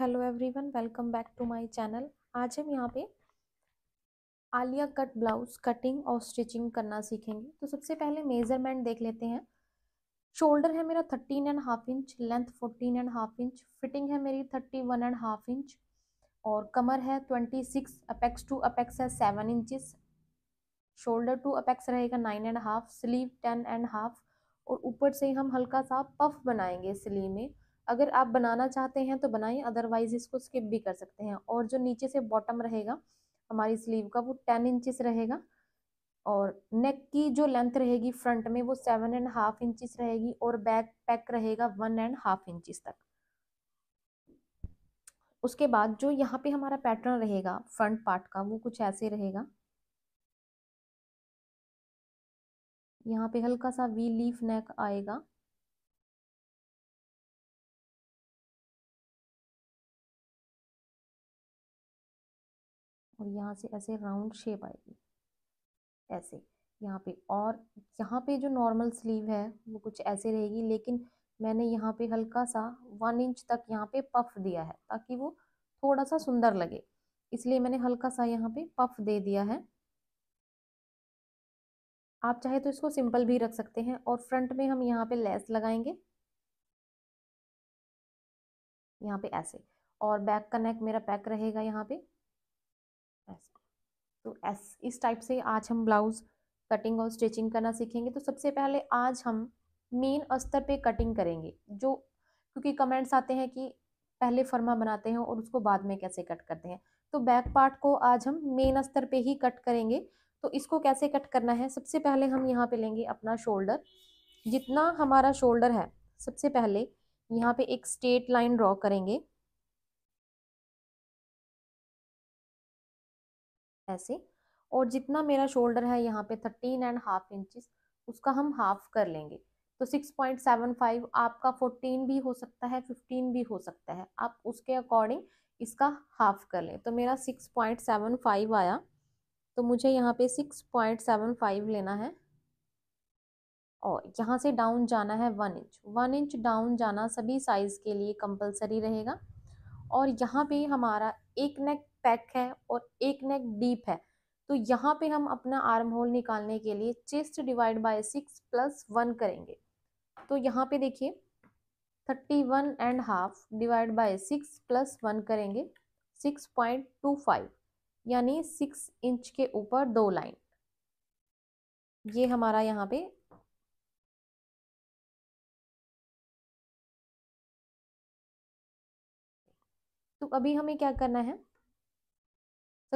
hello everyone welcome back to my channel आज हम यहाँ पे आलिया कट ब्लाउज कटिंग और स्टिचिंग करना सीखेंगे तो सबसे पहले मेज़रमेंट देख लेते हैं शोल्डर है मेरा thirteen and half inch length fourteen and half inch fitting है मेरी thirty one and half inch और कमर है twenty six apex to apex है seven inches shoulder to apex रहेगा nine and half sleeve ten and half और ऊपर से हम हल्का सा पफ बनाएंगे स्लीव में अगर आप बनाना चाहते हैं तो बनाएं अदरवाइज इसको स्किप भी कर सकते हैं और जो नीचे से बॉटम रहेगा हमारी स्लीव का वो टेन इंचिस रहेगा और नेक की जो लेंथ रहेगी फ्रंट में वो सेवन एंड हाफ इंचिस रहेगी और बैक पैक रहेगा वन एंड हाफ इंचिस तक उसके बाद जो यहाँ पे हमारा पैटर्न रहेगा फ्रंट पार्ट का वो कुछ ऐसे रहेगा यहाँ पे हल्का सा वी लीफ नेक आएगा और यहाँ से ऐसे राउंड शेप आएगी ऐसे यहाँ पे और यहाँ पे जो नॉर्मल स्लीव है वो कुछ ऐसे रहेगी लेकिन मैंने यहाँ पे हल्का सा वन इंच तक यहाँ पे पफ दिया है ताकि वो थोड़ा सा सुंदर लगे इसलिए मैंने हल्का सा यहाँ पे पफ दे दिया है आप चाहे तो इसको सिंपल भी रख सकते हैं और फ्रंट में हम यहाँ पे लेस लगाएंगे यहाँ पे ऐसे और बैक का नेक मेरा पैक रहेगा यहाँ पे तो एस इस टाइप से आज हम ब्लाउज कटिंग और स्टिचिंग करना सीखेंगे तो सबसे पहले आज हम मेन अस्तर पे कटिंग करेंगे जो क्योंकि कमेंट्स आते हैं कि पहले फर्मा बनाते हैं और उसको बाद में कैसे कट करते हैं तो बैक पार्ट को आज हम मेन अस्तर पे ही कट करेंगे तो इसको कैसे कट करना है सबसे पहले हम यहाँ पे लेंगे अपना शोल्डर जितना हमारा शोल्डर है सबसे पहले यहाँ पे एक स्ट्रेट लाइन ड्रॉ करेंगे ऐसे और जितना मेरा शोल्डर है यहाँ पे थर्टीन एंड हाफ इंचज उसका हम हाफ कर लेंगे तो सिक्स पॉइंट सेवन फाइव आपका फोर्टीन भी हो सकता है फिफ्टीन भी हो सकता है आप उसके अकॉर्डिंग इसका हाफ कर लें तो मेरा सिक्स पॉइंट सेवन फाइव आया तो मुझे यहाँ पे सिक्स पॉइंट सेवन फाइव लेना है और यहाँ से डाउन जाना है one inch one inch down जाना सभी साइज़ के लिए कंपलसरी रहेगा और यहाँ पे हमारा एक नेक पैक है और एक नेक डीप है तो यहाँ पे हम अपना आर्म होल निकालने के लिए chest divide by six plus one करेंगे तो यहाँ पे देखिए thirty one and half divide by six plus one करेंगे सिक्स पॉइंट टू फाइव यानी सिक्स इंच के ऊपर दो लाइन ये हमारा यहाँ पे तो अभी हमें क्या करना है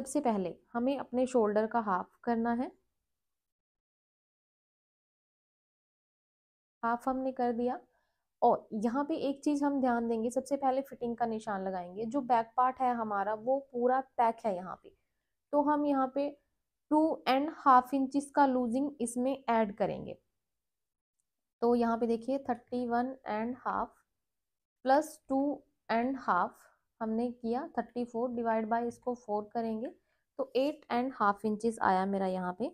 सबसे पहले हमें अपने शोल्डर का हाफ करना है हाफ हमने कर दिया और यहाँ पे एक चीज़ हम ध्यान देंगे सबसे पहले फिटिंग का निशान लगाएंगे जो बैक पार्ट है हमारा वो पूरा पैक है यहाँ पे तो हम यहाँ पे टू एंड हाफ इंच का लूजिंग इसमें ऐड करेंगे तो यहाँ पे देखिए thirty one and half plus two and half हमने किया थर्टी फोर डिवाइड बाई इसको फोर करेंगे तो एट एंड हाफ इंचज आया मेरा यहाँ पे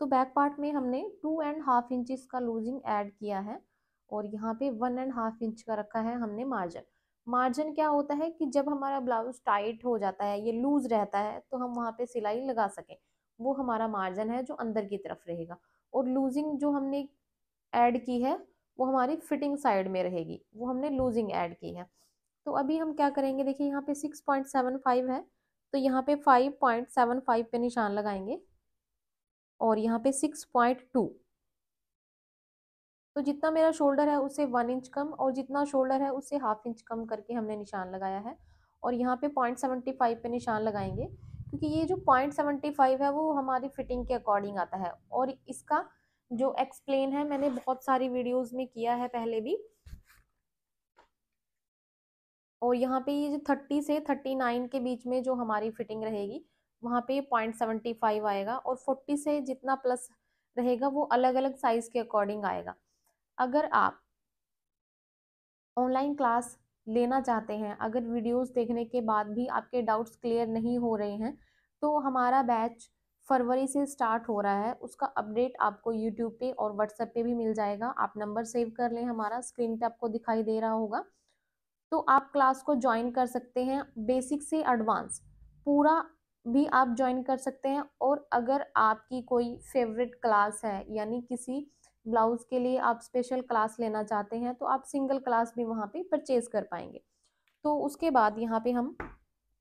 तो बैक पार्ट में हमने टू एंड हाफ इंचज का लूजिंग ऐड किया है और यहाँ पे वन एंड हाफ इंच का रखा है हमने मार्जिन मार्जिन क्या होता है कि जब हमारा ब्लाउज टाइट हो जाता है ये लूज रहता है तो हम वहाँ पे सिलाई लगा सकें वो हमारा मार्जिन है जो अंदर की तरफ रहेगा और लूजिंग जो हमने ऐड की है वो हमारी फिटिंग साइड में रहेगी वो हमने लूजिंग ऐड की है तो अभी हम क्या करेंगे देखिए यहाँ पे सिक्स पॉइंट सेवन फाइव है तो यहाँ पे फाइव पॉइंट सेवन फाइव पे निशान लगाएंगे और यहाँ पे सिक्स पॉइंट टू तो जितना मेरा शोल्डर है उसे वन इंच कम और जितना शोल्डर है उसे हाफ इंच कम करके हमने निशान लगाया है और यहाँ पे पॉइंट सेवेंटी फाइव पे निशान लगाएंगे क्योंकि ये जो पॉइंट सेवेंटी फाइव है वो हमारी फिटिंग के अकॉर्डिंग आता है और इसका जो एक्सप्लेन है मैंने बहुत सारी वीडियोज में किया है पहले भी और यहाँ पे ये जो थर्टी से थर्टी नाइन के बीच में जो हमारी फिटिंग रहेगी वहाँ पे पॉइंट सेवेंटी फाइव आएगा और फोर्टी से जितना प्लस रहेगा वो अलग अलग साइज़ के अकॉर्डिंग आएगा अगर आप ऑनलाइन क्लास लेना चाहते हैं अगर वीडियोस देखने के बाद भी आपके डाउट्स क्लियर नहीं हो रहे हैं तो हमारा बैच फरवरी से स्टार्ट हो रहा है उसका अपडेट आपको यूट्यूब पे और व्हाट्सएप पे भी मिल जाएगा आप नंबर सेव कर लें हमारा स्क्रीन पे आपको दिखाई दे रहा होगा तो आप क्लास को ज्वाइन कर सकते हैं बेसिक से एडवांस पूरा भी आप ज्वाइन कर सकते हैं और अगर आपकी कोई फेवरेट क्लास है यानी किसी ब्लाउज़ के लिए आप स्पेशल क्लास लेना चाहते हैं तो आप सिंगल क्लास भी वहाँ पे परचेज़ कर पाएंगे तो उसके बाद यहाँ पे हम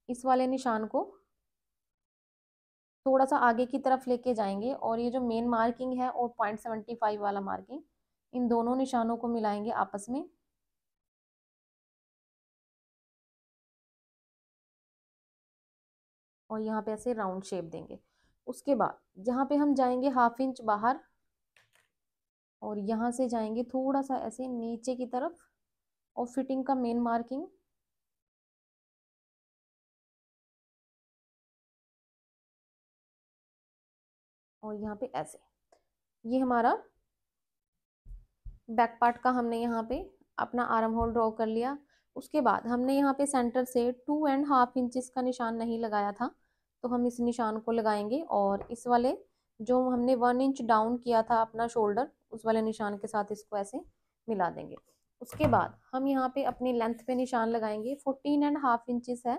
इस वाले निशान को थोड़ा सा आगे की तरफ लेके जाएंगे और ये जो मेन मार्किंग है और पॉइंट सेवेंटी फाइव वाला मार्किंग इन दोनों निशानों को मिलाएंगे आपस में और यहाँ पे ऐसे राउंड शेप देंगे उसके बाद यहाँ पे हम जाएंगे हाफ इंच बाहर और यहाँ से जाएंगे थोड़ा सा ऐसे नीचे की तरफ और फिटिंग का मेन मार्किंग और यहाँ पे ऐसे ये हमारा बैक पार्ट का हमने यहाँ पे अपना आर्म होल ड्रॉ कर लिया उसके बाद हमने यहाँ पे सेंटर से टू एंड हाफ इंचज़ का निशान नहीं लगाया था तो हम इस निशान को लगाएंगे और इस वाले जो हमने वन इंच डाउन किया था अपना शोल्डर उस वाले निशान के साथ इसको ऐसे मिला देंगे उसके बाद हम यहाँ पे अपनी लेंथ पे निशान लगाएंगे फोर्टीन एंड हाफ इंचज है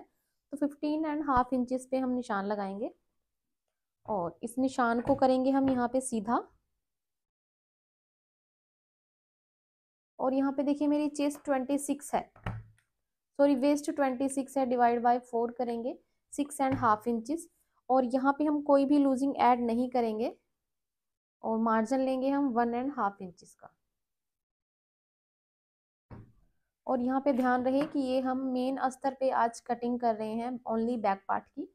तो फिफ्टीन एंड हाफ इंचज पे हम निशान लगाएंगे और इस निशान को करेंगे हम यहाँ पे सीधा और यहाँ पे देखिए मेरी चेस्ट ट्वेंटी सिक्स है सॉरी वेस्ट ट्वेंटी सिक्स है डिवाइड बाय फोर करेंगे सिक्स एंड हाफ इंचज और यहाँ पे हम कोई भी लूजिंग ऐड नहीं करेंगे और मार्जिन लेंगे हम वन एंड हाफ इंचज का और यहाँ पे ध्यान रहे कि ये हम मेन अस्तर पे आज कटिंग कर रहे हैं ओनली बैक पार्ट की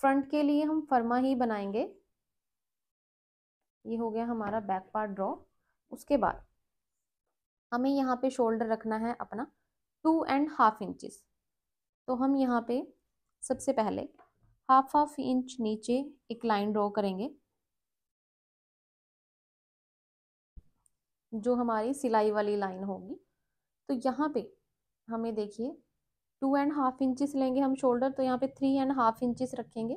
फ्रंट के लिए हम फर्मा ही बनाएंगे ये हो गया हमारा बैक पार्ट ड्रॉ उसके बाद हमें यहाँ पे शोल्डर रखना है अपना टू एंड हाफ इंचज तो हम यहाँ पे सबसे पहले हाफ हाफ इंच नीचे एक लाइन ड्रॉ करेंगे जो हमारी सिलाई वाली लाइन होगी तो यहाँ पे हमें देखिए टू एंड हाफ इंचेस लेंगे हम शोल्डर तो यहाँ पे थ्री एंड हाफ इंचेस रखेंगे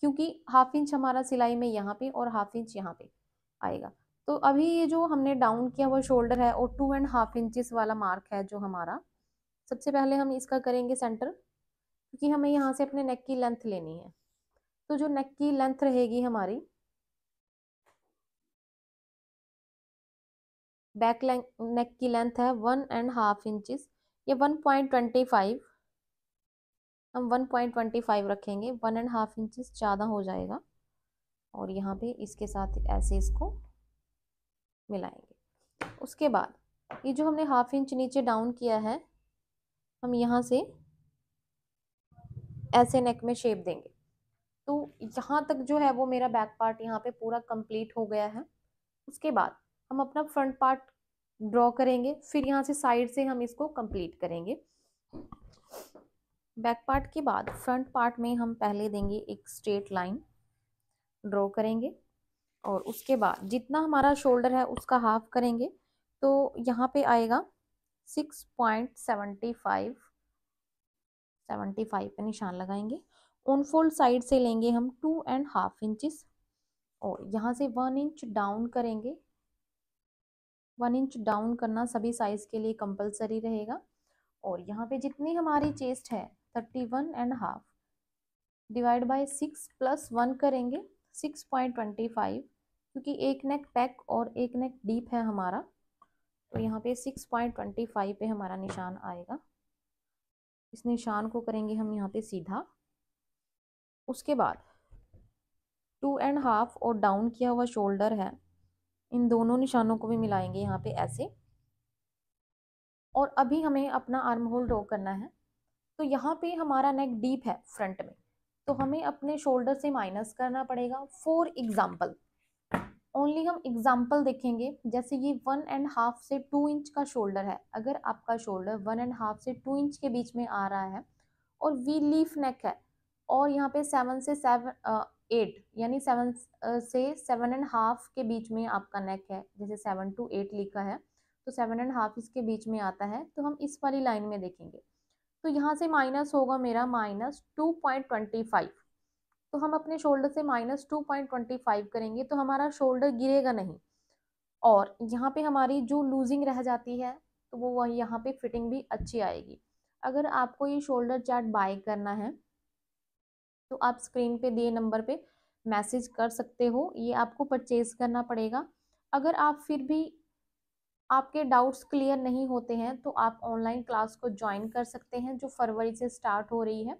क्योंकि हाफ इंच हमारा सिलाई में यहाँ पे और हाफ इंच यहाँ पे आएगा तो अभी ये जो हमने डाउन किया हुआ शोल्डर है और टू एंड हाफ इंचेस वाला मार्क है जो हमारा सबसे पहले हम इसका करेंगे सेंटर क्योंकि हमें यहाँ से अपने नेक की लेंथ लेनी है तो जो नेक की लेंथ रहेगी हमारी बैक नेक की लेंथ है वन एंड हाफ इंचज या वन पॉइंट ट्वेंटी फाइव हम वन पॉइंट ट्वेंटी फाइव रखेंगे वन एंड हाफ इंचज ज़्यादा हो जाएगा और यहाँ पे इसके साथ ऐसे इसको मिलाएंगे उसके बाद ये जो हमने हाफ इंच नीचे डाउन किया है हम यहाँ से ऐसे नेक में शेप देंगे तो यहाँ तक जो है वो मेरा बैक पार्ट यहाँ पे पूरा कंप्लीट हो गया है उसके बाद हम अपना फ्रंट पार्ट ड्रॉ करेंगे फिर यहाँ से साइड से हम इसको कंप्लीट करेंगे बैक पार्ट के बाद फ्रंट पार्ट में हम पहले देंगे एक स्ट्रेट लाइन ड्रॉ करेंगे और उसके बाद जितना हमारा शोल्डर है उसका हाफ करेंगे तो यहाँ पे आएगा six point seventy five seventy five पर निशान लगाएंगे उन फोल्ड साइड से लेंगे हम टू एंड हाफ इंचज और यहाँ से वन इंच डाउन करेंगे वन इंच डाउन करना सभी साइज़ के लिए कंपलसरी रहेगा और यहाँ पे जितनी हमारी चेस्ट है thirty one and half divide by six plus one करेंगे सिक्स पॉइंट ट्वेंटी फाइव क्योंकि एक नेक पैक और एक नेक डीप है हमारा तो यहाँ पे सिक्स पॉइंट ट्वेंटी फाइव पे हमारा निशान आएगा इस निशान को करेंगे हम यहाँ पे सीधा उसके बाद टू एंड हाफ और डाउन किया हुआ शोल्डर है इन दोनों निशानों को भी मिलाएंगे यहाँ पे ऐसे और अभी हमें अपना आर्म होल ड्रॉ करना है तो यहाँ पे हमारा नेक डीप है फ्रंट में तो हमें अपने शोल्डर से माइनस करना पड़ेगा फॉर एग्जाम्पल ओनली हम एग्जाम्पल देखेंगे जैसे ये वन एंड हाफ से टू इंच का शोल्डर है अगर आपका शोल्डर वन एंड हाफ से टू इंच के बीच में आ रहा है और वी लीफ नेक है और यहाँ पे सेवन से सेवन एट यानी सेवन से सेवन एंड हाफ के बीच में आपका नेक है जैसे सेवन टू एट लिखा है तो सेवन एंड हाफ इसके बीच में आता है तो हम इस वाली लाइन में देखेंगे तो यहाँ से माइनस होगा मेरा minus two point twenty five तो हम अपने शोल्डर से minus two point twenty five करेंगे तो हमारा शोल्डर गिरेगा नहीं और यहाँ पे हमारी जो लूजिंग रह जाती है तो वो वह यहाँ पे फिटिंग भी अच्छी आएगी अगर आपको ये शोल्डर चार्ट बाय करना है तो आप स्क्रीन पे दिए नंबर पे मैसेज कर सकते हो ये आपको परचेज करना पड़ेगा अगर आप फिर भी आपके डाउट्स क्लियर नहीं होते हैं तो आप ऑनलाइन क्लास को ज्वाइन कर सकते हैं जो फरवरी से स्टार्ट हो रही है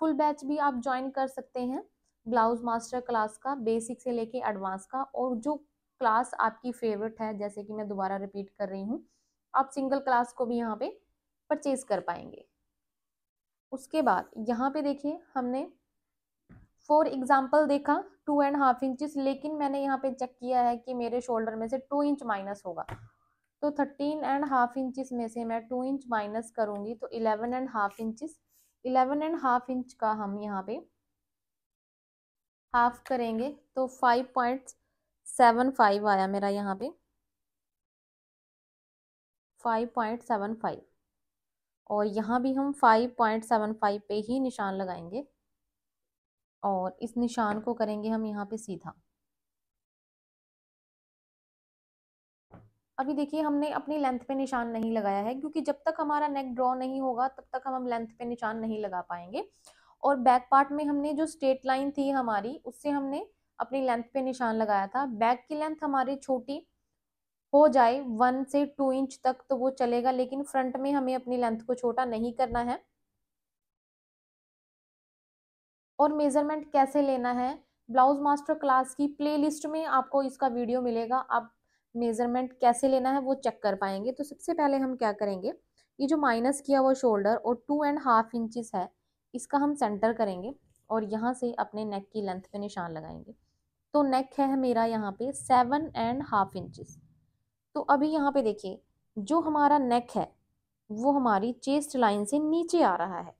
फुल बैच भी आप ज्वाइन कर सकते हैं ब्लाउज मास्टर क्लास का बेसिक से लेके एडवांस का और जो क्लास आपकी फेवरेट है जैसे कि मैं दोबारा रिपीट कर रही हूँ आप सिंगल क्लास को भी यहाँ पे परचेज कर पाएंगे उसके बाद यहाँ पे देखिए हमने फॉर एग्जाम्पल देखा टू एंड हाफ इंचज लेकिन मैंने यहाँ पे चेक किया है कि मेरे शोल्डर में से टू इंच माइनस होगा तो थर्टीन एंड हाफ इंचज में से मैं टू इंच माइनस करूँगी तो eleven and half inches eleven and half inch का हम यहाँ पे हाफ करेंगे तो फाइव पॉइंट सेवन फाइव आया मेरा यहाँ पे फाइव पॉइंट सेवन फाइव और यहाँ भी हम फाइव पॉइंट सेवन फाइव पे ही निशान लगाएंगे और इस निशान को करेंगे हम यहाँ पे सीधा अभी देखिए हमने अपनी लेंथ पे निशान नहीं लगाया है क्योंकि जब तक हमारा नेक ड्रॉ नहीं होगा तब तक हम हम लेंथ पे निशान नहीं लगा पाएंगे और बैक पार्ट में हमने जो स्ट्रेट लाइन थी हमारी उससे हमने अपनी लेंथ पे निशान लगाया था बैक की लेंथ हमारी छोटी हो जाए वन से टू इंच तक तो वो चलेगा लेकिन फ्रंट में हमें अपनी लेंथ को छोटा नहीं करना है और मेजरमेंट कैसे लेना है ब्लाउज मास्टर क्लास की प्लेलिस्ट में आपको इसका वीडियो मिलेगा आप मेज़रमेंट कैसे लेना है वो चेक कर पाएंगे तो सबसे पहले हम क्या करेंगे ये जो माइनस किया हुआ शोल्डर और टू एंड हाफ इंचज़ है इसका हम सेंटर करेंगे और यहाँ से अपने नेक की लेंथ पे निशान लगाएंगे तो नेक है मेरा यहाँ पे सेवन एंड हाफ इंचज़ तो अभी यहाँ पे देखिए जो हमारा नेक है वो हमारी चेस्ट लाइन से नीचे आ रहा है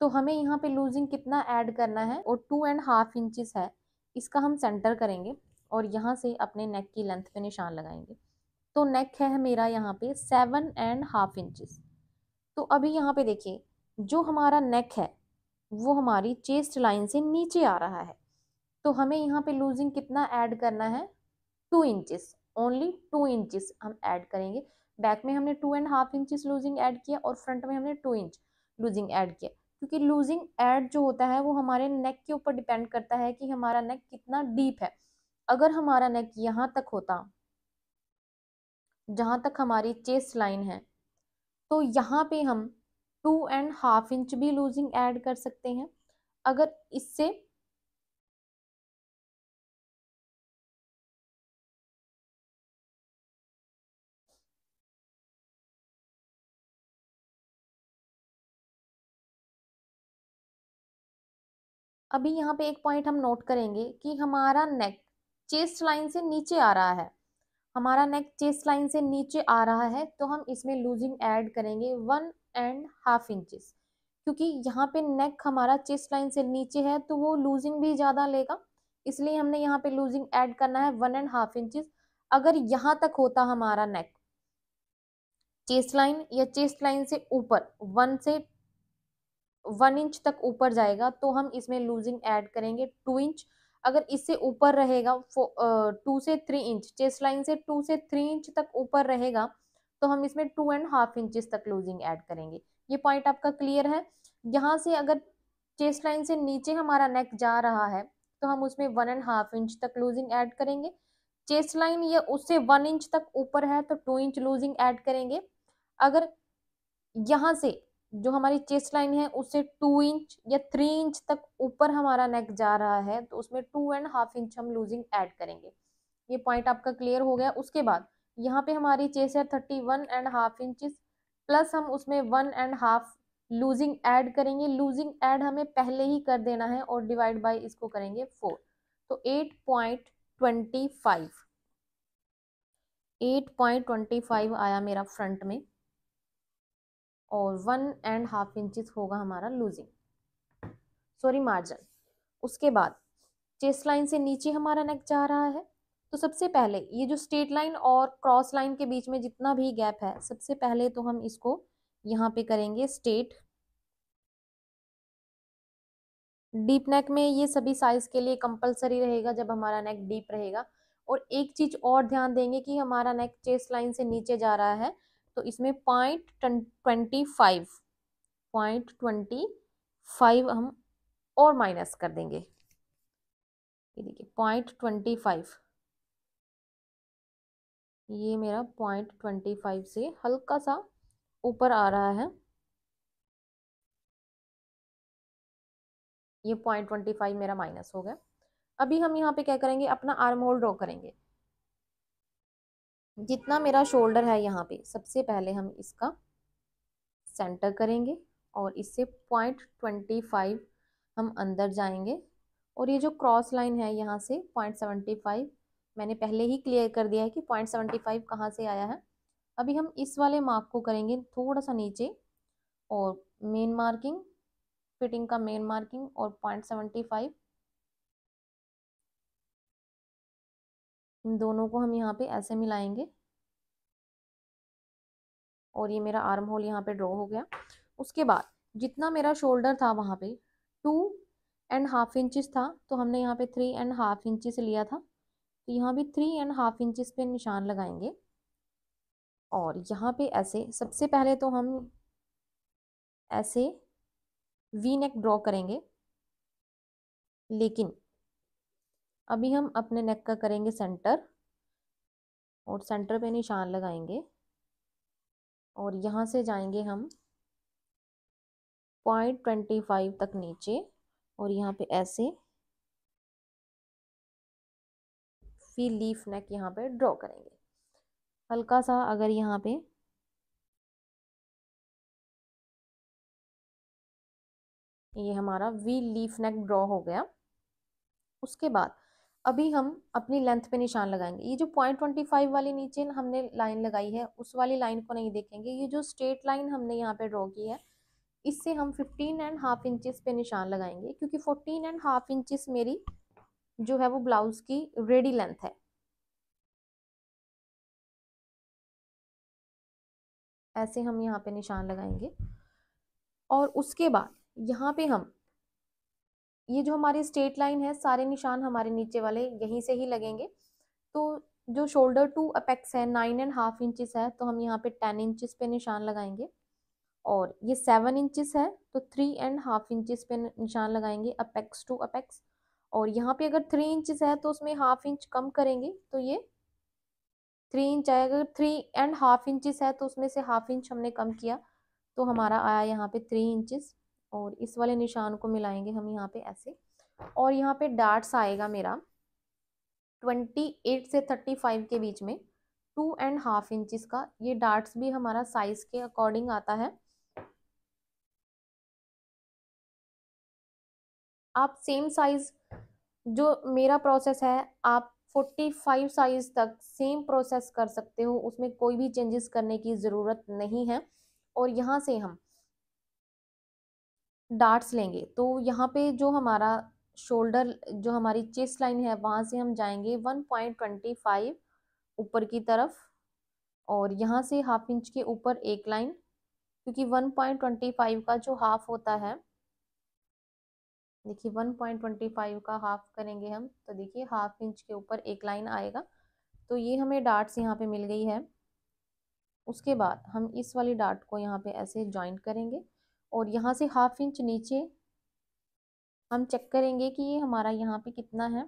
तो हमें यहाँ पे लूजिंग कितना ऐड करना है और टू एंड हाफ इंचज़ है इसका हम सेंटर करेंगे और यहाँ से अपने नेक की लेंथ पे निशान लगाएंगे तो नेक है मेरा यहाँ पे सेवन एंड हाफ इंचेस तो अभी यहाँ पे देखिए जो हमारा नेक है वो हमारी चेस्ट लाइन से नीचे आ रहा है तो हमें यहाँ पे लूजिंग कितना ऐड करना है two inches only two inches हम ऐड करेंगे बैक में हमने two and half inches loosing add किया और फ्रंट में हमने टू इंच लूजिंग ऐड किया क्योंकि लूजिंग ऐड जो होता है वो हमारे नेक के ऊपर डिपेंड करता है कि हमारा नेक कितना डीप है अगर हमारा नेक यहाँ तक होता जहाँ तक हमारी चेस्ट लाइन है तो यहाँ पे हम टू एंड हाफ इंच भी लूजिंग ऐड कर सकते हैं अगर इससे अभी यहाँ पे एक पॉइंट हम नोट करेंगे कि हमारा नेक चेस्ट लाइन से नीचे आ रहा है हमारा नेक चेस्ट लाइन से नीचे आ रहा है तो हम इसमें लूजिंग ऐड करेंगे वन एंड हाफ इंचेस क्योंकि यहाँ पे नेक हमारा चेस्ट लाइन से नीचे है तो वो लूजिंग भी ज़्यादा लेगा इसलिए हमने यहाँ पे लूजिंग ऐड करना है वन एंड हाफ इंचेस अगर यहाँ तक होता हमारा नेक चेस्ट लाइन या चेस्ट लाइन से ऊपर वन से वन इंच तक ऊपर जाएगा तो हम इसमें लूजिंग ऐड करेंगे टू इंच अगर इससे ऊपर रहेगा टू से थ्री इंच चेस्ट लाइन से टू से थ्री इंच तक ऊपर रहेगा तो हम इसमें टू एंड हाफ इंचज तक लूजिंग ऐड करेंगे ये पॉइंट आपका क्लियर है यहाँ से अगर चेस्ट लाइन से नीचे हमारा नेक जा रहा है तो हम उसमें वन एंड हाफ इंच तक लूजिंग ऐड करेंगे चेस्ट लाइन ये उससे वन इंच तक ऊपर है तो टू इंच लूजिंग ऐड करेंगे अगर यहाँ से जो हमारी चेस्ट लाइन है उससे टू इंच या थ्री इंच तक ऊपर हमारा नेक जा रहा है तो उसमें टू एंड हाफ इंच हम लूजिंग ऐड करेंगे ये पॉइंट आपका क्लियर हो गया उसके बाद यहाँ पे हमारी चेस्ट है thirty one and half inch plus हम उसमें one and half loosing add करेंगे लूजिंग ऐड हमें पहले ही कर देना है और डिवाइड बाई इसको करेंगे फोर तो eight point twenty five eight point twenty five आया मेरा फ्रंट में और वन एंड हाफ इंचज होगा हमारा लूजिंग सॉरी मार्जिन उसके बाद चेस्ट लाइन से नीचे हमारा नेक जा रहा है तो सबसे पहले ये जो स्ट्रेट लाइन और क्रॉस लाइन के बीच में जितना भी गैप है सबसे पहले तो हम इसको यहाँ पे करेंगे स्ट्रेट डीप नेक में ये सभी साइज के लिए कंपलसरी रहेगा जब हमारा नेक डीप रहेगा और एक चीज और ध्यान देंगे कि हमारा नेक चेस्ट लाइन से नीचे जा रहा है तो इसमें point twenty five point twenty five हम और माइनस कर देंगे ये देखिए पॉइंट ट्वेंटी फाइव ये मेरा पॉइंट ट्वेंटी फाइव से हल्का सा ऊपर आ रहा है ये पॉइंट ट्वेंटी फाइव मेरा माइनस हो गया अभी हम यहाँ पे क्या करेंगे अपना आर्म होल ड्रॉ करेंगे जितना मेरा शोल्डर है यहाँ पे सबसे पहले हम इसका सेंटर करेंगे और इससे पॉइंट ट्वेंटी फाइव हम अंदर जाएंगे और ये जो क्रॉस लाइन है यहाँ से पॉइंट सेवेंटी फाइव मैंने पहले ही क्लियर कर दिया है कि पॉइंट सेवेंटी फाइव कहाँ से आया है अभी हम इस वाले मार्क को करेंगे थोड़ा सा नीचे और मेन मार्किंग फिटिंग का मेन मार्किंग और पॉइंट सेवेंटी फाइव इन दोनों को हम यहाँ पे ऐसे मिलाएंगे और ये मेरा आर्म होल यहाँ पे ड्रॉ हो गया उसके बाद जितना मेरा शोल्डर था वहाँ पे टू एंड हाफ इंचज था तो हमने यहाँ पे थ्री एंड हाफ इंचज लिया था तो यहाँ भी थ्री एंड हाफ इंचज पे निशान लगाएंगे और यहाँ पे ऐसे सबसे पहले तो हम ऐसे वी नेक ड्रॉ करेंगे लेकिन अभी हम अपने नेक का करेंगे सेंटर और सेंटर पे निशान लगाएंगे और यहाँ से जाएंगे हम पॉइंट ट्वेंटी फाइव तक नीचे और यहाँ पे ऐसे फिर लीफ नेक यहाँ पे ड्रॉ करेंगे हल्का सा अगर यहाँ पे ये हमारा वी लीफ नेक ड्रॉ हो गया उसके बाद अभी हम अपनी लेंथ पे निशान लगाएंगे ये जो पॉइंट ट्वेंटी फाइव वाली नीचे हमने लाइन लगाई है उस वाली लाइन को नहीं देखेंगे ये जो स्ट्रेट लाइन हमने यहाँ पे ड्रॉ की है इससे हम फिफ्टीन एंड हाफ इंचिस पे निशान लगाएंगे क्योंकि फोर्टीन एंड हाफ इंचिस मेरी जो है वो ब्लाउज की रेडी लेंथ है ऐसे हम यहाँ पे निशान लगाएंगे और उसके बाद यहाँ पे हम ये जो हमारी स्ट्रेट लाइन है सारे निशान हमारे नीचे वाले यहीं से ही लगेंगे तो जो शोल्डर टू अपेक्स है नाइन एंड हाफ इंचज है तो हम यहाँ पे टेन इंचज पे निशान लगाएंगे और ये सेवन इंचज है तो थ्री एंड हाफ इंचज पे निशान लगाएंगे अपेक्स टू अपेक्स और यहाँ पे अगर थ्री इंचज है तो उसमें हाफ इंच कम करेंगे तो ये थ्री इंच आएगा अगर थ्री एंड हाफ इंचज है तो उसमें से हाफ इंच हमने कम किया तो हमारा आया यहाँ पे थ्री इंचज़ और इस वाले निशान को मिलाएंगे हम यहाँ पे ऐसे और यहाँ पे डार्ट्स आएगा मेरा ट्वेंटी एट से थर्टी फाइव के बीच में टू एंड हाफ इंचिस का ये डार्ट्स भी हमारा साइज के अकॉर्डिंग आता है आप सेम साइज जो मेरा प्रोसेस है आप 45 साइज तक सेम प्रोसेस कर सकते हो उसमें कोई भी चेंजेस करने की ज़रूरत नहीं है और यहाँ से हम डार्ट्स लेंगे तो यहाँ पे जो हमारा शोल्डर जो हमारी चेस्ट लाइन है वहाँ से हम जाएंगे 1.25 ऊपर की तरफ और यहाँ से हाफ इंच के ऊपर एक लाइन क्योंकि 1.25 का जो हाफ होता है देखिए 1.25 का हाफ करेंगे हम तो देखिए हाफ इंच के ऊपर एक लाइन आएगा तो ये हमें डार्ट्स यहाँ पे मिल गई है उसके बाद हम इस वाली डार्ट को यहाँ पे ऐसे ज्वाइंट करेंगे और यहाँ से हाफ इंच नीचे हम चेक करेंगे कि ये हमारा यहाँ पे कितना है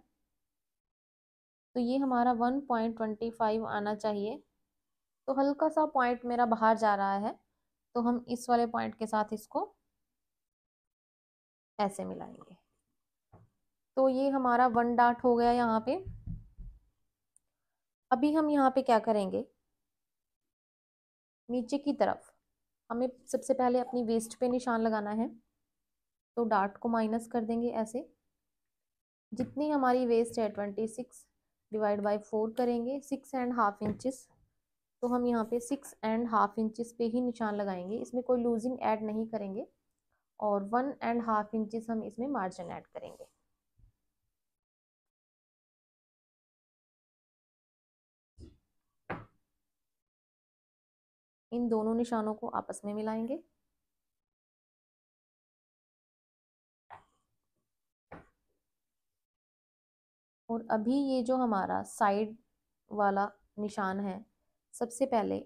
तो ये हमारा वन पॉइंट ट्वेंटी फाइव आना चाहिए तो हल्का सा पॉइंट मेरा बाहर जा रहा है तो हम इस वाले पॉइंट के साथ इसको ऐसे मिलाएंगे तो ये हमारा वन डाट हो गया यहाँ पे अभी हम यहाँ पे क्या करेंगे नीचे की तरफ हमें सबसे पहले अपनी वेस्ट पे निशान लगाना है तो डार्ट को माइनस कर देंगे ऐसे जितनी हमारी वेस्ट है twenty six divide by four करेंगे सिक्स एंड हाफ इंचिस तो हम यहाँ पे सिक्स एंड हाफ इंचिस पे ही निशान लगाएंगे इसमें कोई लूजिंग ऐड नहीं करेंगे और वन एंड हाफ इंचिस हम इसमें मार्जिन ऐड करेंगे इन दोनों निशानों को आपस में मिलाएंगे और अभी ये जो हमारा साइड वाला निशान है सबसे पहले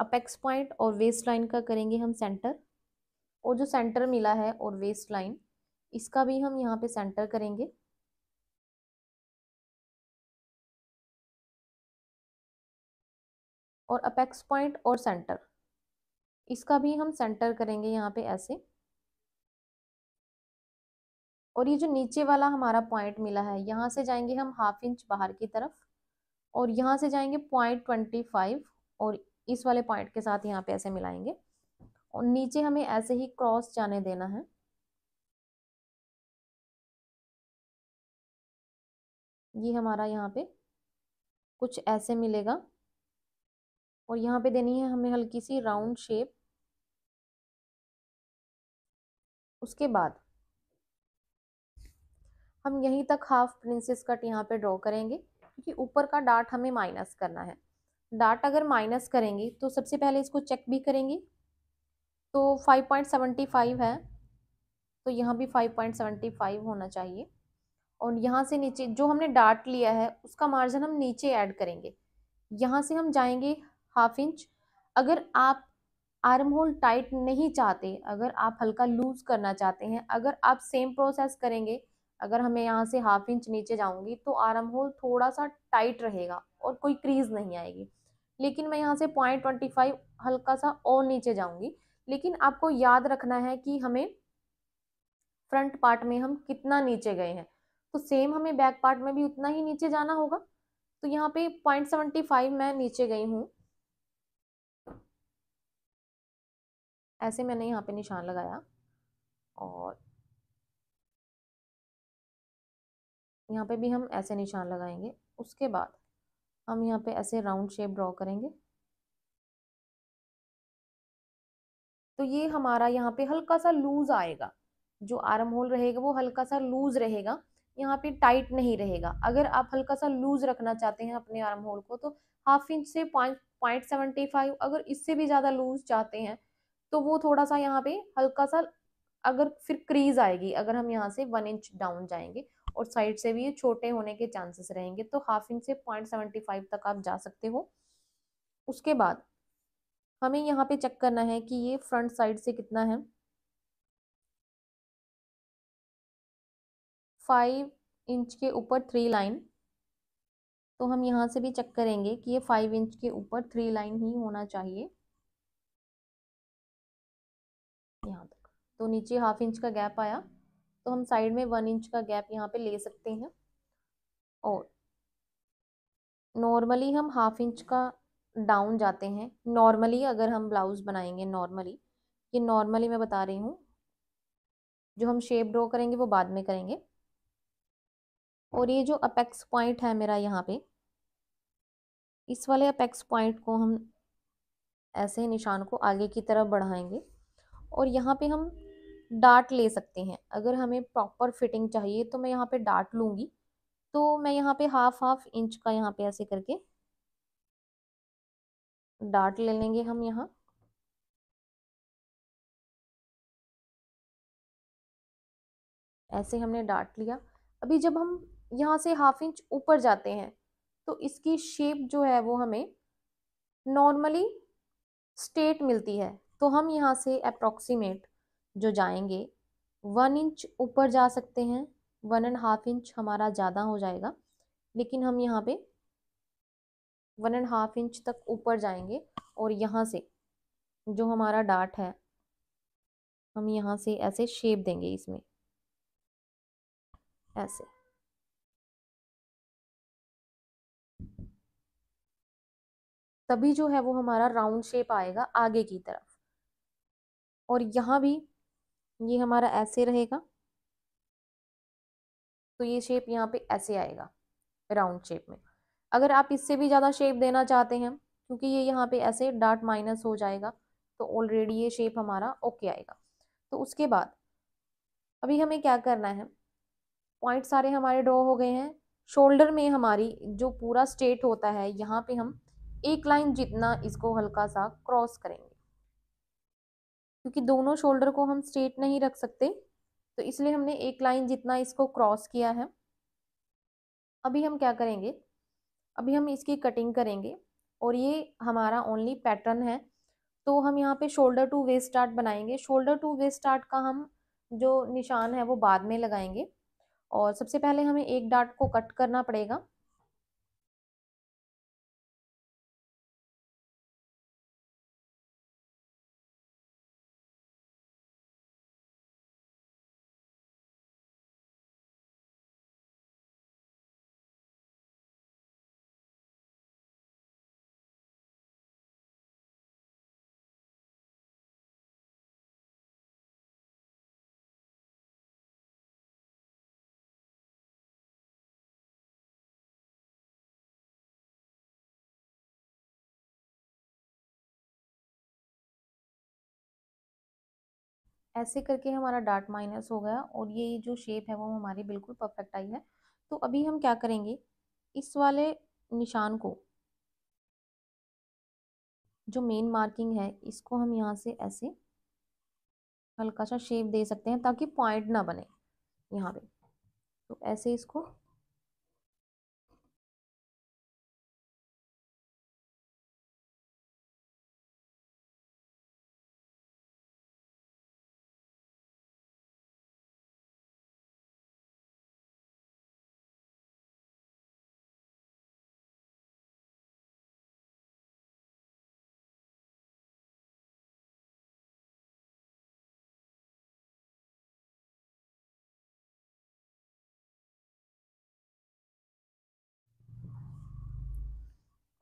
अपेक्स पॉइंट और वेस्ट लाइन का करेंगे हम सेंटर और जो सेंटर मिला है और वेस्ट लाइन इसका भी हम यहाँ पे सेंटर करेंगे और अपेक्स पॉइंट और सेंटर इसका भी हम सेंटर करेंगे यहाँ पे ऐसे और ये जो नीचे वाला हमारा पॉइंट मिला है यहाँ से जाएंगे हम हाफ इंच बाहर की तरफ और यहाँ से जाएंगे पॉइंट ट्वेंटी फाइव और इस वाले पॉइंट के साथ यहाँ पे ऐसे मिलाएंगे और नीचे हमें ऐसे ही क्रॉस जाने देना है ये हमारा यहाँ पे कुछ ऐसे मिलेगा और यहाँ पे देनी है हमें हल्की सी राउंड शेप उसके बाद हम यहीं तक हाफ प्रिंसेस कट यहाँ पे ड्रॉ करेंगे क्योंकि ऊपर का डार्ट हमें माइनस करना है डार्ट अगर माइनस करेंगे तो सबसे पहले इसको चेक भी करेंगे तो 5.75 है तो यहाँ भी 5.75 होना चाहिए और यहाँ से नीचे जो हमने डार्ट लिया है उसका मार्जिन हम नीचे ऐड करेंगे यहाँ से हम जाएंगे हाफ इंच अगर आप आर्म होल टाइट नहीं चाहते अगर आप हल्का लूज करना चाहते हैं अगर आप सेम प्रोसेस करेंगे अगर हमें यहाँ से हाफ इंच नीचे जाऊंगी तो आर्म होल थोड़ा सा टाइट रहेगा और कोई क्रीज नहीं आएगी लेकिन मैं यहाँ से पॉइंट ट्वेंटी फाइव हल्का सा और नीचे जाऊंगी लेकिन आपको याद रखना है कि हमें फ्रंट पार्ट में हम कितना नीचे गए हैं तो सेम हमें बैक पार्ट में भी उतना ही नीचे जाना होगा तो यहाँ पे पॉइंट सेवेंटी फाइव मैं नीचे गई हूँ ऐसे मैंने यहाँ पे निशान लगाया और यहाँ पे भी हम ऐसे निशान लगाएंगे उसके बाद हम यहाँ पे ऐसे राउंड शेप ड्रॉ करेंगे तो ये हमारा यहाँ पे हल्का सा लूज आएगा जो आर्म होल रहेगा वो हल्का सा लूज रहेगा यहाँ पे टाइट नहीं रहेगा अगर आप हल्का सा लूज रखना चाहते हैं अपने आर्म होल को तो हाफ इंच से पॉइंट पॉइंट सेवेंटी फाइव अगर इससे भी ज़्यादा लूज चाहते हैं तो वो थोड़ा सा यहाँ पे हल्का सा अगर फिर क्रीज आएगी अगर हम यहाँ से वन इंच डाउन जाएंगे और साइड से भी ये छोटे होने के चांसेस रहेंगे तो हाफ इंच से पॉइंट सेवेंटी फाइव तक आप जा सकते हो उसके बाद हमें यहाँ पे चेक करना है कि ये फ्रंट साइड से कितना है फाइव इंच के ऊपर थ्री लाइन तो हम यहाँ से भी चेक करेंगे कि ये फाइव इंच के ऊपर थ्री लाइन ही होना चाहिए यहाँ तक तो नीचे हाफ इंच का गैप आया तो हम साइड में वन इंच का गैप यहाँ पे ले सकते हैं और नॉर्मली हम हाफ इंच का डाउन जाते हैं नॉर्मली अगर हम ब्लाउज़ बनाएंगे नॉर्मली ये नॉर्मली मैं बता रही हूँ जो हम शेप ड्रॉ करेंगे वो बाद में करेंगे और ये जो अपेक्स पॉइंट है मेरा यहाँ पे इस वाले अपेक्स पॉइंट को हम ऐसे निशान को आगे की तरफ बढ़ाएंगे और यहाँ पे हम डार्ट ले सकते हैं अगर हमें प्रॉपर फिटिंग चाहिए तो मैं यहाँ पे डार्ट लूँगी तो मैं यहाँ पे हाफ हाफ इंच का यहाँ पे ऐसे करके डार्ट ले लेंगे हम यहाँ ऐसे हमने डार्ट लिया अभी जब हम यहाँ से हाफ इंच ऊपर जाते हैं तो इसकी शेप जो है वो हमें नॉर्मली स्ट्रेट मिलती है तो हम यहाँ से अप्रोक्सीमेट जो जाएंगे वन इंच ऊपर जा सकते हैं वन एंड हाफ इंच हमारा ज़्यादा हो जाएगा लेकिन हम यहाँ पे वन एंड हाफ इंच तक ऊपर जाएंगे और यहाँ से जो हमारा डार्ट है हम यहाँ से ऐसे शेप देंगे इसमें ऐसे तभी जो है वो हमारा राउंड शेप आएगा आगे की तरफ और यहाँ भी ये हमारा ऐसे रहेगा तो ये शेप यहाँ पे ऐसे आएगा राउंड शेप में अगर आप इससे भी ज़्यादा शेप देना चाहते हैं क्योंकि ये यहाँ पे ऐसे डार्ट माइनस हो जाएगा तो ऑलरेडी ये शेप हमारा ओके आएगा तो उसके बाद अभी हमें क्या करना है पॉइंट सारे हमारे ड्रॉ हो गए हैं शोल्डर में हमारी जो पूरा स्टेट होता है यहाँ पे हम एक लाइन जितना इसको हल्का सा क्रॉस करेंगे क्योंकि दोनों शोल्डर को हम स्ट्रेट नहीं रख सकते तो इसलिए हमने एक लाइन जितना इसको क्रॉस किया है अभी हम क्या करेंगे अभी हम इसकी कटिंग करेंगे और ये हमारा ओनली पैटर्न है तो हम यहाँ पे शोल्डर टू वेस्ट स्टार्ट बनाएंगे शोल्डर टू वेस्ट स्टार्ट का हम जो निशान है वो बाद में लगाएंगे और सबसे पहले हमें एक डार्ट को कट करना पड़ेगा ऐसे करके हमारा डार्ट माइनस हो गया और ये जो शेप है वो हमारी बिल्कुल परफेक्ट आई है तो अभी हम क्या करेंगे इस वाले निशान को जो मेन मार्किंग है इसको हम यहाँ से ऐसे हल्का सा शेप दे सकते हैं ताकि पॉइंट ना बने यहाँ पे तो ऐसे इसको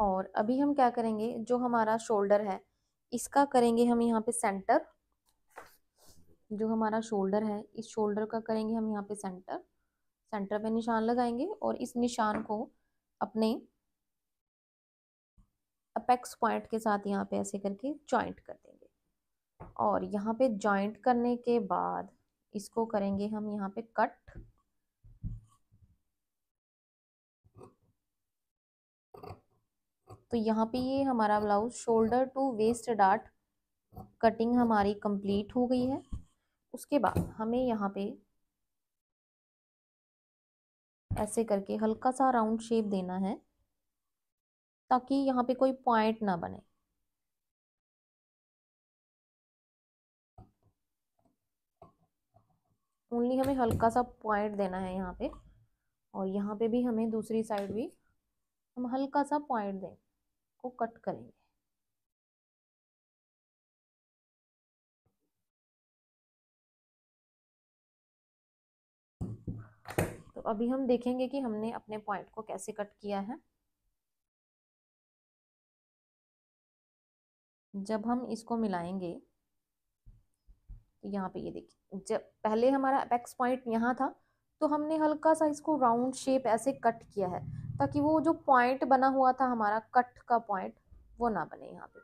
और अभी हम क्या करेंगे जो हमारा शोल्डर है इसका करेंगे हम यहाँ पे सेंटर जो हमारा शोल्डर है इस शोल्डर का करेंगे हम यहाँ पे सेंटर सेंटर पे निशान लगाएंगे और इस निशान को अपने अपेक्स पॉइंट के साथ यहाँ पे ऐसे करके जॉइंट कर देंगे और यहाँ पे जॉइंट करने के बाद इसको करेंगे हम यहाँ पे कट तो यहाँ पे ये हमारा blouse shoulder to waist dart cutting हमारी कंप्लीट हो गई है उसके बाद हमें यहाँ पे ऐसे करके हल्का सा राउंड शेप देना है ताकि यहाँ पे कोई पॉइंट ना बने ओनली हमें हल्का सा पॉइंट देना है यहाँ पे और यहाँ पे भी हमें दूसरी साइड भी हम हल्का सा पॉइंट दें को कट करेंगे तो अभी हम देखेंगे कि हमने अपने पॉइंट को कैसे कट किया है जब हम इसको मिलाएंगे तो यहाँ पे ये देखिए जब पहले हमारा अपेक्स पॉइंट यहाँ था तो हमने हल्का सा इसको राउंड शेप ऐसे कट किया है ताकि वो जो पॉइंट बना हुआ था हमारा कट का पॉइंट वो ना बने यहाँ पे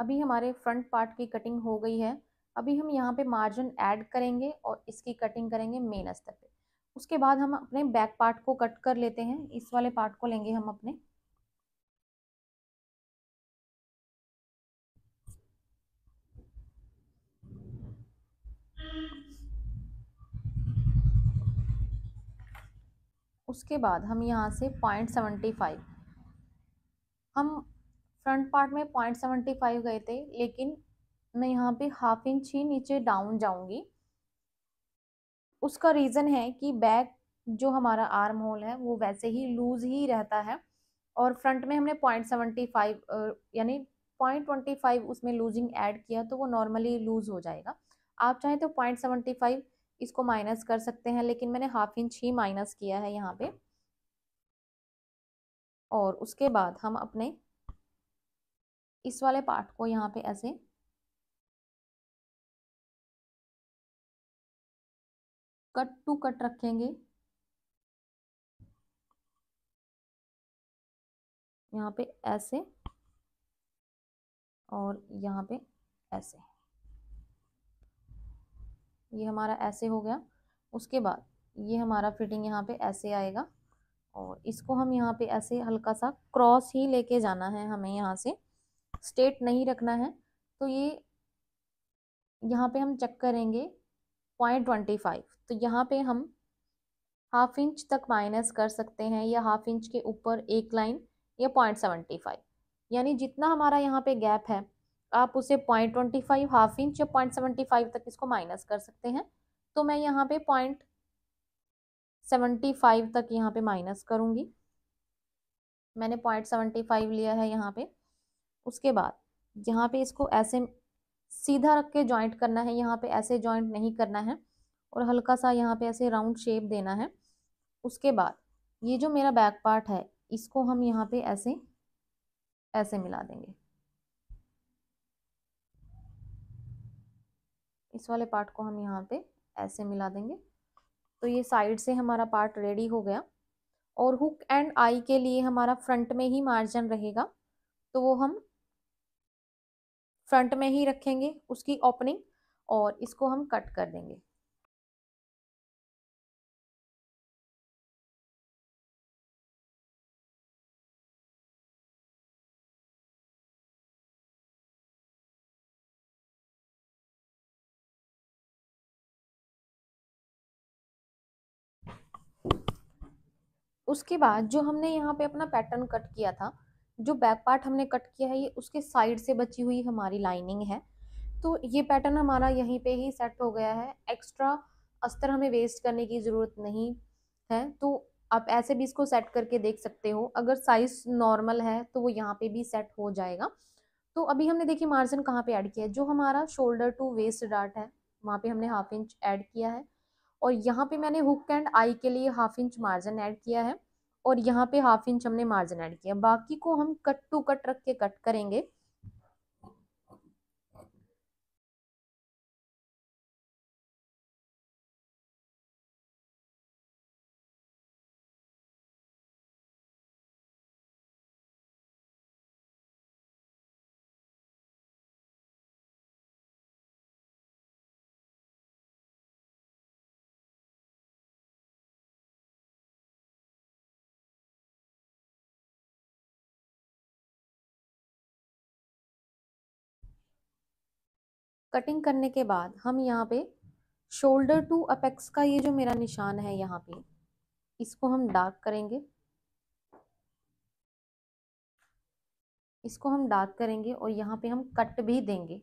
अभी हमारे फ्रंट पार्ट की कटिंग हो गई है अभी हम यहाँ पे मार्जिन ऐड करेंगे और इसकी कटिंग करेंगे मेन अस्तर पे उसके बाद हम अपने बैक पार्ट को कट कर लेते हैं इस वाले पार्ट को लेंगे हम अपने उसके बाद हम यहाँ से पॉइंट सेवेंटी फाइव हम फ्रंट पार्ट में पॉइंट सेवेंटी फाइव गए थे लेकिन मैं यहाँ पे हाफ इंच ही नीचे डाउन जाऊँगी उसका रीज़न है कि बैक जो हमारा आर्म होल है वो वैसे ही लूज़ ही रहता है और फ्रंट में हमने पॉइंट सेवेंटी फाइव यानी पॉइंट ट्वेंटी फाइव उसमें लूजिंग ऐड किया तो वो नॉर्मली लूज़ हो जाएगा आप चाहें तो पॉइंट सेवेंटी फाइव इसको माइनस कर सकते हैं लेकिन मैंने हाफ इंच ही माइनस किया है यहाँ पे और उसके बाद हम अपने इस वाले पार्ट को यहाँ पे ऐसे कट टू कट रखेंगे यहाँ पे ऐसे और यहाँ पे ऐसे ये हमारा ऐसे हो गया उसके बाद ये हमारा फिटिंग यहाँ पे ऐसे आएगा और इसको हम यहाँ पे ऐसे हल्का सा क्रॉस ही लेके जाना है हमें यहाँ से स्ट्रेट नहीं रखना है तो ये यहाँ पे हम चेक करेंगे पॉइंट ट्वेंटी फाइव तो यहाँ पे हम हाफ इंच तक माइनस कर सकते हैं या हाफ इंच के ऊपर एक लाइन या पॉइंट सेवेंटी फाइव यानी जितना हमारा यहाँ पे गैप है आप उसे point twenty five half inch या पॉइंट सेवेंटी फाइव तक इसको माइनस कर सकते हैं तो मैं यहाँ पे पॉइंट सेवेंटी फाइव तक यहाँ पे माइनस करूँगी मैंने पॉइंट सेवेंटी फाइव लिया है यहाँ पे उसके बाद यहाँ पे इसको ऐसे सीधा रख के जॉइंट करना है यहाँ पे ऐसे जॉइंट नहीं करना है और हल्का सा यहाँ पे ऐसे राउंड शेप देना है उसके बाद ये जो मेरा बैक पार्ट है इसको हम यहाँ पे ऐसे ऐसे मिला देंगे इस वाले पार्ट को हम यहाँ पे ऐसे मिला देंगे तो ये साइड से हमारा पार्ट रेडी हो गया और हुक एंड आई के लिए हमारा फ्रंट में ही मार्जिन रहेगा तो वो हम फ्रंट में ही रखेंगे उसकी ओपनिंग और इसको हम कट कर देंगे उसके बाद जो हमने यहाँ पे अपना पैटर्न कट किया था जो बैक पार्ट हमने कट किया है ये उसके साइड से बची हुई हमारी लाइनिंग है तो ये पैटर्न हमारा यहीं पे ही सेट हो गया है एक्स्ट्रा अस्तर हमें वेस्ट करने की ज़रूरत नहीं है तो आप ऐसे भी इसको सेट करके देख सकते हो अगर साइज नॉर्मल है तो वो यहाँ पे भी सेट हो जाएगा तो अभी हमने देखिए मार्जिन कहाँ पे ऐड किया है जो हमारा शोल्डर टू वेस्ट डार्ट है वहाँ पे हमने हाफ इंच ऐड किया है और यहाँ पे मैंने हुक एंड आई के लिए हाफ इंच मार्जिन ऐड किया है और यहाँ पे हाफ इंच हमने मार्जिन ऐड किया बाकी को हम कट टू कट रख के कट करेंगे कटिंग करने के बाद हम यहाँ पे शोल्डर टू अपेक्स का ये जो मेरा निशान है यहाँ पे इसको हम डार्क करेंगे इसको हम डार्क करेंगे और यहाँ पे हम कट भी देंगे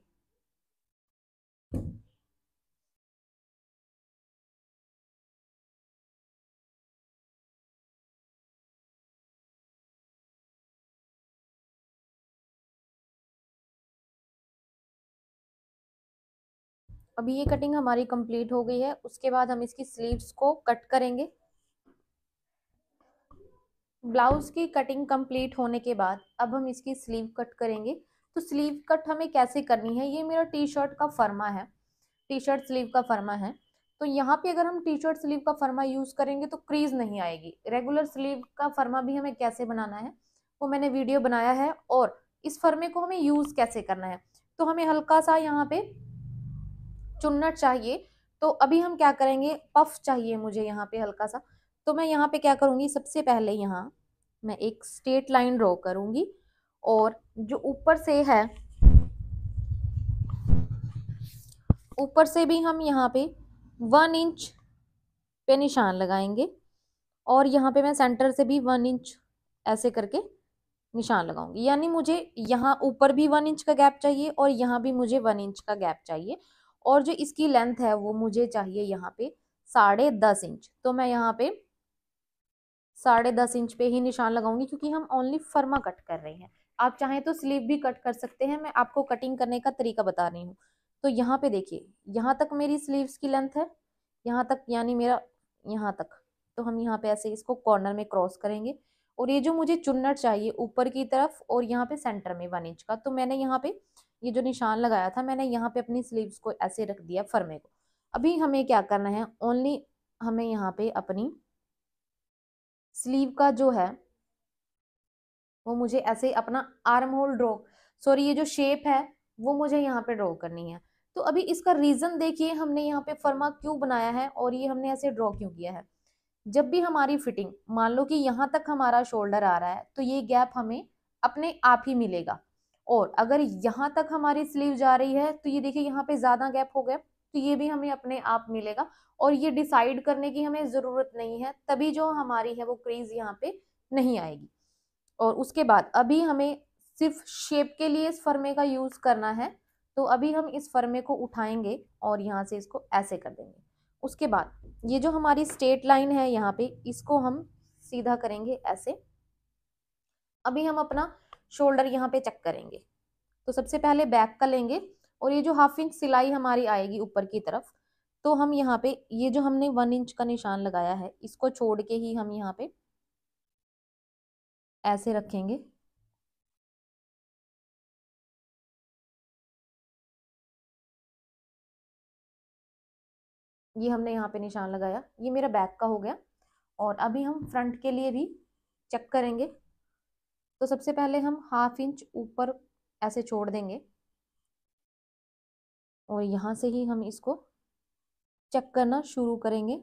अभी ये कटिंग हमारी कंप्लीट हो गई है उसके बाद हम इसकी स्लीव्स को कट करेंगे ब्लाउज की कटिंग कंप्लीट होने के बाद अब हम इसकी स्लीव कट करेंगे तो स्लीव कट हमें कैसे करनी है ये मेरा टी शर्ट का फर्मा है टी शर्ट स्लीव का फर्मा है तो यहाँ पे अगर हम टी शर्ट स्लीव का फर्मा यूज़ करेंगे तो क्रीज नहीं आएगी रेगुलर स्लीव का फर्मा भी हमें कैसे बनाना है वो मैंने वीडियो बनाया है और इस फर्मे को हमें यूज़ कैसे करना है तो हमें हल्का सा यहाँ पे चुन्नट चाहिए तो अभी हम क्या करेंगे पफ चाहिए मुझे यहाँ पे हल्का सा तो मैं यहाँ पे क्या करूँगी सबसे पहले यहाँ मैं एक स्ट्रेट लाइन ड्रॉ करूँगी और जो ऊपर से है ऊपर से भी हम यहाँ पे वन इंच पे निशान लगाएंगे और यहाँ पे मैं सेंटर से भी वन इंच ऐसे करके निशान लगाऊंगी यानी मुझे यहाँ ऊपर भी वन इंच का गैप चाहिए और यहाँ भी मुझे वन इंच का गैप चाहिए और जो इसकी लेंथ है वो मुझे चाहिए यहाँ पे साढ़े दस इंच तो मैं यहाँ पे साढ़े दस इंच पे ही निशान लगाऊंगी क्योंकि हम ओनली फर्मा कट कर रहे हैं आप चाहें तो स्लीव भी कट कर सकते हैं मैं आपको कटिंग करने का तरीका बता रही हूँ तो यहाँ पे देखिए यहाँ तक मेरी स्लीव्स की लेंथ है यहाँ तक यानी मेरा यहाँ तक तो हम यहाँ पे ऐसे इसको कॉर्नर में क्रॉस करेंगे और ये जो मुझे चुन्नट चाहिए ऊपर की तरफ और यहाँ पे सेंटर में वन इंच का तो मैंने यहाँ पे ये जो निशान लगाया था मैंने यहाँ पे अपनी स्लीव्स को ऐसे रख दिया फरमे को अभी हमें क्या करना है ओनली हमें यहाँ पे अपनी स्लीव का जो है वो मुझे ऐसे अपना आर्म होल ड्रॉ सॉरी ये जो शेप है वो मुझे यहाँ पे ड्रॉ करनी है तो अभी इसका रीज़न देखिए हमने यहाँ पे फर्मा क्यों बनाया है और ये हमने ऐसे ड्रॉ क्यों किया है जब भी हमारी फिटिंग मान लो कि यहाँ तक हमारा शोल्डर आ रहा है तो ये गैप हमें अपने आप ही मिलेगा और अगर यहाँ तक हमारी स्लीव जा रही है तो ये देखिए यहाँ पे ज़्यादा गैप हो गया तो ये भी हमें अपने आप मिलेगा और ये डिसाइड करने की हमें ज़रूरत नहीं है तभी जो हमारी है वो क्रीज यहाँ पे नहीं आएगी और उसके बाद अभी हमें सिर्फ शेप के लिए इस फर्मे का यूज़ करना है तो अभी हम इस फर्मे को उठाएंगे और यहाँ से इसको ऐसे कर देंगे उसके बाद ये जो हमारी स्टेट लाइन है यहाँ पे इसको हम सीधा करेंगे ऐसे अभी हम अपना शोल्डर यहाँ पे चेक करेंगे तो सबसे पहले बैक का लेंगे और ये जो हाफ इंच सिलाई हमारी आएगी ऊपर की तरफ तो हम यहाँ पे ये जो हमने वन इंच का निशान लगाया है इसको छोड़ के ही हम यहाँ पे ऐसे रखेंगे ये हमने यहाँ पे निशान लगाया ये मेरा बैक का हो गया और अभी हम फ्रंट के लिए भी चेक करेंगे तो सबसे पहले हम हाफ इंच ऊपर ऐसे छोड़ देंगे और यहाँ से ही हम इसको चेक करना शुरू करेंगे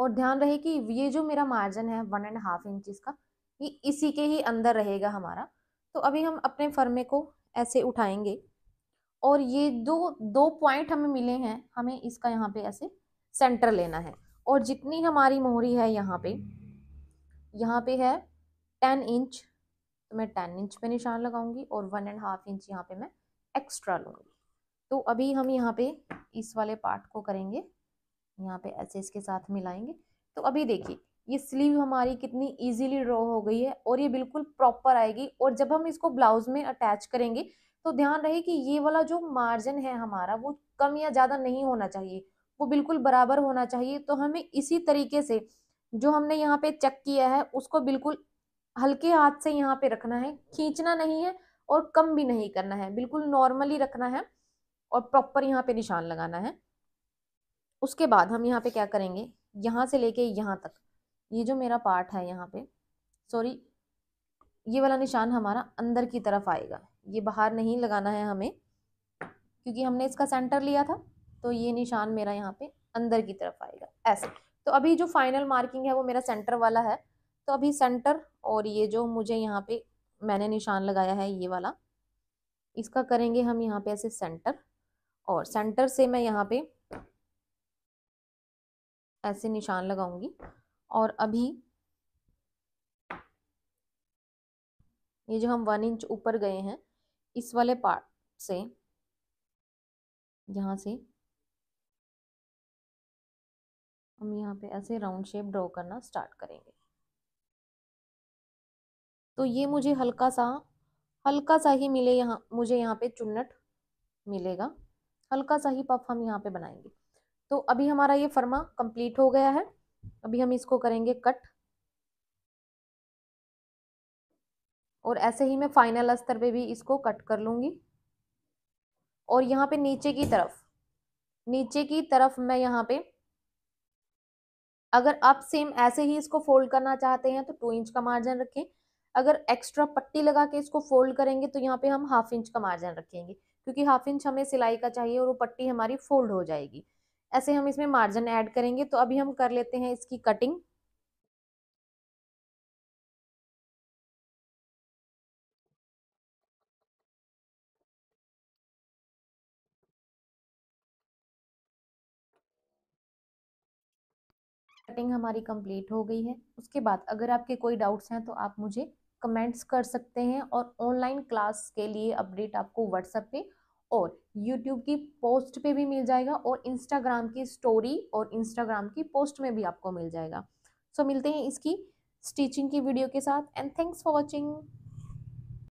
और ध्यान रहे कि ये जो मेरा मार्जिन है वन एंड हाफ इंच इसका ये इसी के ही अंदर रहेगा हमारा तो अभी हम अपने फर्मे को ऐसे उठाएंगे और ये दो दो पॉइंट हमें मिले हैं हमें इसका यहाँ पे ऐसे सेंटर लेना है और जितनी हमारी मोहरी है यहाँ पे यहाँ पे है टेन इंच तो मैं टेन इंच पे निशान लगाऊंगी और वन एंड हाफ इंच यहाँ पे मैं एक्स्ट्रा लूँगी तो अभी हम यहाँ पे इस वाले पार्ट को करेंगे यहाँ पे ऐसे इसके साथ मिलाएंगे तो अभी देखिए ये स्लीव हमारी कितनी इजीली ड्रॉ हो गई है और ये बिल्कुल प्रॉपर आएगी और जब हम इसको ब्लाउज में अटैच करेंगे तो ध्यान रहे कि ये वाला जो मार्जिन है हमारा वो कम या ज़्यादा नहीं होना चाहिए वो बिल्कुल बराबर होना चाहिए तो हमें इसी तरीके से जो हमने यहाँ पे चेक किया है उसको बिल्कुल हल्के हाथ से यहाँ पे रखना है खींचना नहीं है और कम भी नहीं करना है बिल्कुल नॉर्मली रखना है और प्रॉपर यहाँ पे निशान लगाना है उसके बाद हम यहाँ पे क्या करेंगे यहाँ से लेके यहाँ तक ये जो मेरा पार्ट है यहाँ पे सॉरी ये वाला निशान हमारा अंदर की तरफ आएगा ये बाहर नहीं लगाना है हमें क्योंकि हमने इसका सेंटर लिया था तो ये निशान मेरा यहाँ पे अंदर की तरफ आएगा ऐसे तो अभी जो फाइनल मार्किंग है वो मेरा सेंटर वाला है तो अभी सेंटर और ये जो मुझे यहाँ पे मैंने निशान लगाया है ये वाला इसका करेंगे हम यहाँ पे ऐसे सेंटर और सेंटर से मैं यहाँ पे ऐसे निशान लगाऊंगी और अभी ये जो हम वन इंच ऊपर गए हैं इस वाले पार्ट से यहाँ से हम यहाँ पे ऐसे राउंड शेप ड्रॉ करना स्टार्ट करेंगे तो ये मुझे हल्का सा हल्का सा ही मिले यहाँ मुझे यहाँ पे चुन्नट मिलेगा हल्का सा ही पफ हम यहाँ पे बनाएंगे तो अभी हमारा ये फर्मा कंप्लीट हो गया है अभी हम इसको करेंगे कट और ऐसे ही मैं फाइनल अस्तर पे भी इसको कट कर लूंगी और यहाँ पे नीचे की तरफ नीचे की तरफ मैं यहाँ पे अगर आप सेम ऐसे ही इसको फोल्ड करना चाहते हैं तो टू इंच का मार्जिन रखें अगर एक्स्ट्रा पट्टी लगा के इसको फोल्ड करेंगे तो यहाँ पे हम हाफ इंच का मार्जिन रखेंगे क्योंकि हाफ इंच हमें सिलाई का चाहिए और वो पट्टी हमारी फोल्ड हो जाएगी ऐसे हम इसमें मार्जिन ऐड करेंगे तो अभी हम कर लेते हैं इसकी कटिंग कटिंग हमारी कंप्लीट हो गई है उसके बाद अगर आपके कोई डाउट्स हैं तो आप मुझे कमेंट्स कर सकते हैं और ऑनलाइन क्लास के लिए अपडेट आपको व्हाट्सएप पे और यूट्यूब की पोस्ट पे भी मिल जाएगा और इंस्टाग्राम की स्टोरी और इंस्टाग्राम की पोस्ट में भी आपको मिल जाएगा सो so, मिलते हैं इसकी स्टिचिंग की वीडियो के साथ एंड थैंक्स फॉर वॉचिंग